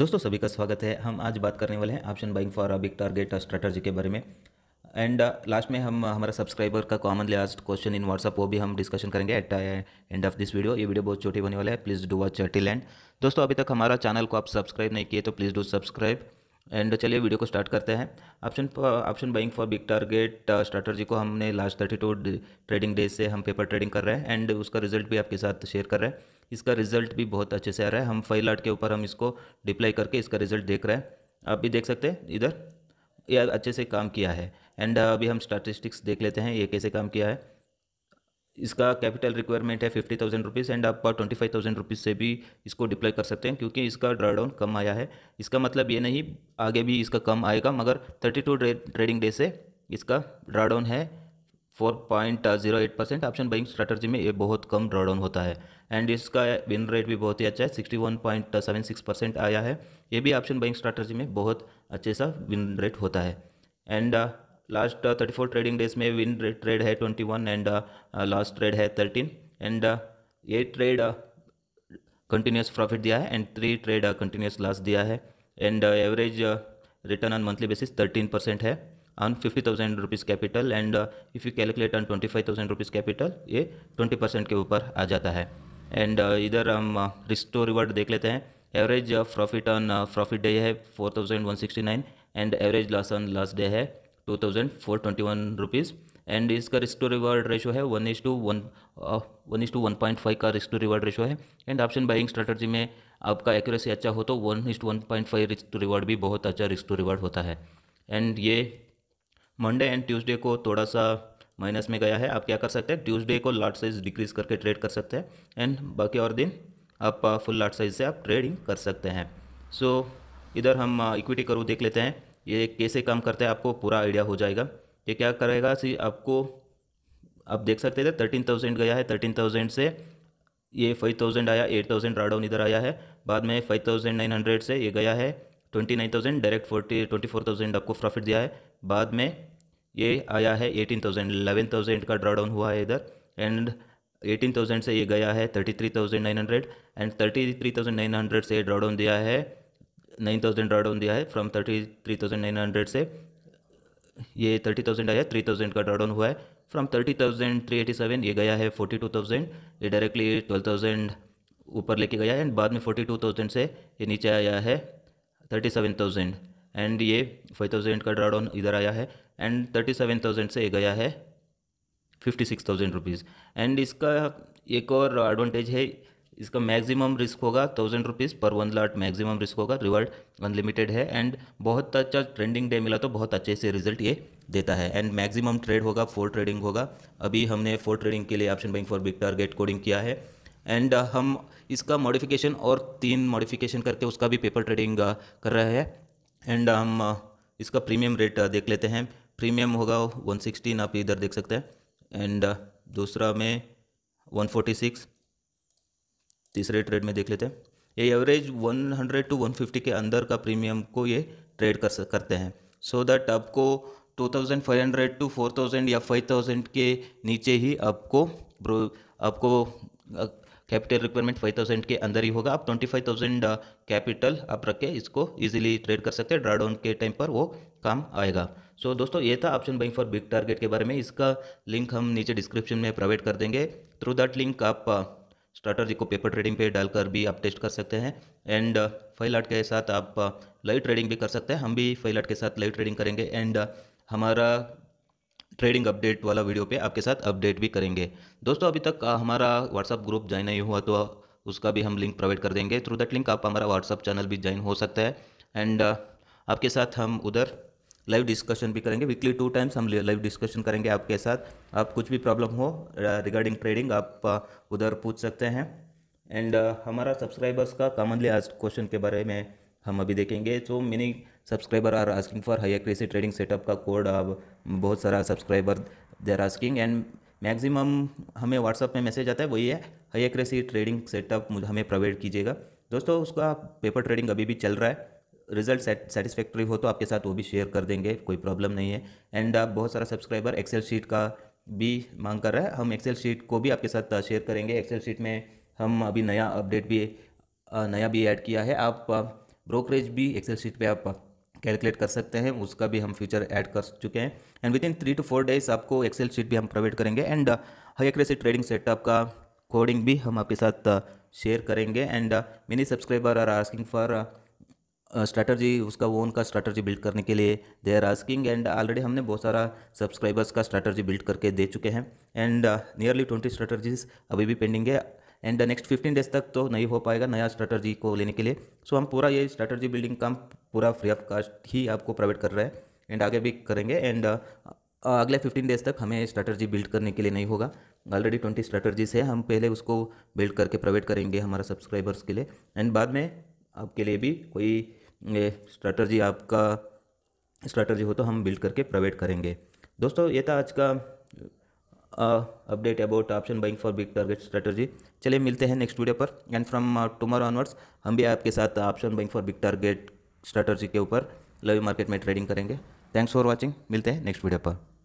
दोस्तों सभी का स्वागत है हम आज बात करने वाले हैं option buying for a big target strategy के बारे में एंड लास्ट uh, में हम हमारा सब्सक्राइबर का common last question in WhatsApp वो भी हम डिस्कशन करेंगे at end of this video ये वीडियो बहुत छोटी होने वाला है please do watch till end दोस्तों अभी तक हमारा चैनल को आप सब्सक्राइब नहीं किए तो प्लीज़ डू सब्सक्राइब एंड चलिए वीडियो को स्टार्ट करते हैं option option buying for big target strategy को हमने last thirty two trading days से हम पेपर ट्रेडिंग कर रहे हैं एंड उसका रिजल्ट भी आपके साथ शेयर कर रहे हैं इसका रिजल्ट भी बहुत अच्छे से आ रहा है हम फाइल आर्ट के ऊपर हम इसको डिप्लाई करके इसका रिजल्ट देख रहे हैं आप भी देख सकते हैं इधर ये अच्छे से काम किया है एंड अभी हम स्टैटिस्टिक्स देख लेते हैं ये कैसे काम किया है इसका कैपिटल रिक्वायरमेंट है फिफ्टी थाउजेंड रुपीज़ एंड आप ट्वेंटी फाइव थाउजेंड रुपीज़ से भी इसको डिप्लॉय कर सकते हैं क्योंकि इसका ड्राडाउन कम आया है इसका मतलब ये नहीं आगे भी इसका कम आएगा मगर थर्टी टू ट्रेडिंग डे से इसका ड्राडाउन है four point zero eight percent option buying strategy में ये बहुत कम डाउन होता है एंड इसका विन रेट भी बहुत ही अच्छा है sixty one point seven six percent आया है ये भी ऑप्शन बाइंग स्ट्रैटर्जी में बहुत अच्छे सा विन रेट होता है and last thirty four trading days में विन ट्रेड है twenty one and last trade है थर्टीन एंड ये ट्रेड कंटिन्यूस प्रॉफिट दिया है and three trade continuous loss दिया है and average return on monthly basis thirteen percent है on fifty thousand rupees capital and if you calculate on twenty five thousand rupees capital ये twenty percent के ऊपर आ जाता है एंड uh, इधर हम रिस्क टू रिवर्ड देख लेते हैं average profit on profit day है four thousand one sixty nine and average loss on loss day है two thousand four twenty one rupees and इसका रिस्क टू रिवार्ड रेशो है one is to one one is to one point five का risk to reward ratio है and option buying strategy में आपका accuracy अच्छा हो तो one is to one point five risk to reward भी बहुत अच्छा रिस्क टू रिवार्ड होता है एंड ये मंडे एंड ट्यूसडे को थोड़ा सा माइनस में गया है आप क्या कर सकते हैं ट्यूसडे को लार्ज साइज डिक्रीज करके ट्रेड कर सकते हैं एंड बाकी और दिन आप फुल लार्ज साइज से आप ट्रेडिंग कर सकते हैं सो so, इधर हम इक्विटी करो देख लेते हैं ये कैसे काम करता है आपको पूरा आइडिया हो जाएगा ये क्या करेगा सी आपको आप देख सकते थे थर्टीन थाउजेंड गया है थर्टीन थाउजेंड से ये फाइव थाउजेंड आया एट थाउजेंड ड्राडाउन इधर आया है बाद में फाइव थाउजेंड नाइन हंड्रेड से ये गया है twenty nine thousand direct forty twenty four thousand आपको प्रॉफिट दिया है बाद में ये आया है एटीन थाउजेंड इलेवन थाउजेंड का ड्राडाउन हुआ है इधर एंड एटीन थाउजेंड से ये गया है thirty three thousand nine hundred and thirty three thousand nine hundred से ड्रॉडाउन दिया है नाइन थाउजेंड ड्रॉ डाउन दिया है from thirty three thousand nine hundred से ये थर्टी थाउजेंड आया थ्री थाउजेंड का ड्रा डाउन हुआ है from thirty thousand three eighty seven ये गया है फोर्टी टू थाउजेंड ये डायरेक्टली ट्वेल्व थाउजेंड ऊपर लेके गया है एंड बाद में फोर्टी टू थाउजेंड से ये नीचे आया है थर्टी सेवन थाउजेंड एंड ये फाइव थाउजेंड का ड्रा डाउन इधर आया है एंड थर्टी सेवन थाउजेंड से ये गया है fifty six thousand rupees and इसका एक और एडवांटेज है इसका मैक्सिमम रिस्क होगा थाउजेंड रुपीज़ पर वन लाट मैक्सिमम रिस्क होगा रिवर्ड अनलिमिटेड है एंड बहुत अच्छा ट्रेंडिंग डे मिला तो बहुत अच्छे से रिजल्ट ये देता है एंड मैक्सिमम ट्रेड होगा फोर ट्रेडिंग होगा अभी हमने फोर ट्रेडिंग के लिए option buying for big target coding किया है एंड हम इसका मॉडिफिकेशन और तीन मॉडिफिकेशन करके उसका भी पेपर ट्रेडिंग कर रहे हैं एंड हम इसका प्रीमियम रेट देख लेते हैं प्रीमियम होगा वन आप इधर देख सकते हैं एंड दूसरा में वन तीसरे ट्रेड में देख लेते हैं ये एवरेज 100 टू 150 के अंदर का प्रीमियम को ये ट्रेड कर करते हैं सो so दैट आपको 2500 टू 4000 या 5000 के नीचे ही आपको आपको कैपिटल रिक्वायरमेंट 5000 के अंदर ही होगा आप 25000 कैपिटल आप रख के इसको इजीली ट्रेड कर सकते हैं ड्राडाउन के टाइम पर वो काम आएगा सो so, दोस्तों ये था option buying for big target के बारे में इसका लिंक हम नीचे डिस्क्रिप्शन में प्रोवाइड कर देंगे थ्रू दैट लिंक आप जी को पेपर ट्रेडिंग पे डालकर भी आप टेस्ट कर सकते हैं एंड फाइल uh, आर्ट के साथ आप लाइव uh, ट्रेडिंग भी कर सकते हैं हम भी फाइल आर्ट के साथ लाइव ट्रेडिंग करेंगे एंड uh, हमारा ट्रेडिंग अपडेट वाला वीडियो पे आपके साथ अपडेट भी करेंगे दोस्तों अभी तक हमारा व्हाट्सअप ग्रुप ज्वाइन नहीं हुआ तो उसका भी हम लिंक प्रोवाइड कर देंगे थ्रू दैट लिंक आप हमारा व्हाट्सअप चैनल भी ज्वाइन हो सकता है एंड आपके साथ हम उधर लाइव डिस्कशन भी करेंगे वीकली टू टाइम्स हम लाइव डिस्कशन करेंगे आपके साथ आप कुछ भी प्रॉब्लम हो रिगार्डिंग uh, ट्रेडिंग आप uh, उधर पूछ सकते हैं एंड uh, हमारा सब्सक्राइबर्स का कॉमनली आज क्वेश्चन के बारे में हम अभी देखेंगे तो many subscriber are asking for high accuracy trading setup का कोड अब बहुत सारा subscriber they are asking and maximum हमें व्हाट्सअप में मैसेज आता है वही है हाई एक्सी ट्रेडिंग सेटअप हमें प्रोवाइड कीजिएगा दोस्तों उसका पेपर ट्रेडिंग अभी भी चल रहा है रिजल्ट सेटिस्फैक्ट्री हो तो आपके साथ वो भी शेयर कर देंगे कोई प्रॉब्लम नहीं है एंड आप बहुत सारा सब्सक्राइबर एक्सेल शीट का भी मांग कर रहा है हम एक्सेल शीट को भी आपके साथ शेयर करेंगे एक्सेल शीट में हम अभी नया अपडेट भी नया भी ऐड किया है आप ब्रोकरेज भी एक्सेल शीट पे आप कैलकुलेट कर सकते हैं उसका भी हम फ्यूचर ऐड कर चुके हैं and within three to four days आपको एक्सेल शीट भी हम प्रोवाइड करेंगे and high accuracy trading setup का कोडिंग भी हम आपके साथ शेयर करेंगे and many subscriber are asking for strategy उसका वो उनका स्ट्रैटर्जी बिल्ड करने के लिए they are asking and already हमने बहुत सारा सब्सक्राइबर्स का स्ट्रैटर्जी बिल्ड करके दे चुके हैं एंड नियरली ट्वेंटी स्ट्रैटर्जीज अभी भी पेंडिंग है एंड नेक्स्ट फिफ्टीन डेज तक तो नहीं हो पाएगा नया स्ट्रैटर्जी को लेने के लिए सो so, हम पूरा ये स्ट्रैटर्जी बिल्डिंग काम पूरा फ्री ऑफ कास्ट ही आपको प्रोवाइड कर रहे हैं एंड आगे भी करेंगे एंड अगले फिफ्टीन डेज तक हमें स्ट्रैटर्जी बिल्ड करने के लिए नहीं होगा ऑलरेडी ट्वेंटी स्ट्रैटर्जीज है हम पहले उसको बिल्ड करके प्रोवाइड करेंगे हमारा सब्सक्राइबर्स के लिए एंड बाद में आपके लिए भी कोई स्ट्रैटर्जी आपका स्ट्रैटर्जी हो तो हम बिल्ड करके प्रोवाइड करेंगे दोस्तों ये था आज का update about option buying for big target strategy चलिए मिलते हैं नेक्स्ट वीडियो पर एंड फ्रॉम टुमारो ऑनवर्ड्स हम भी आपके साथ option buying for big target strategy के ऊपर लाइव मार्केट में ट्रेडिंग करेंगे थैंक्स फॉर वॉचिंग मिलते हैं नेक्स्ट वीडियो पर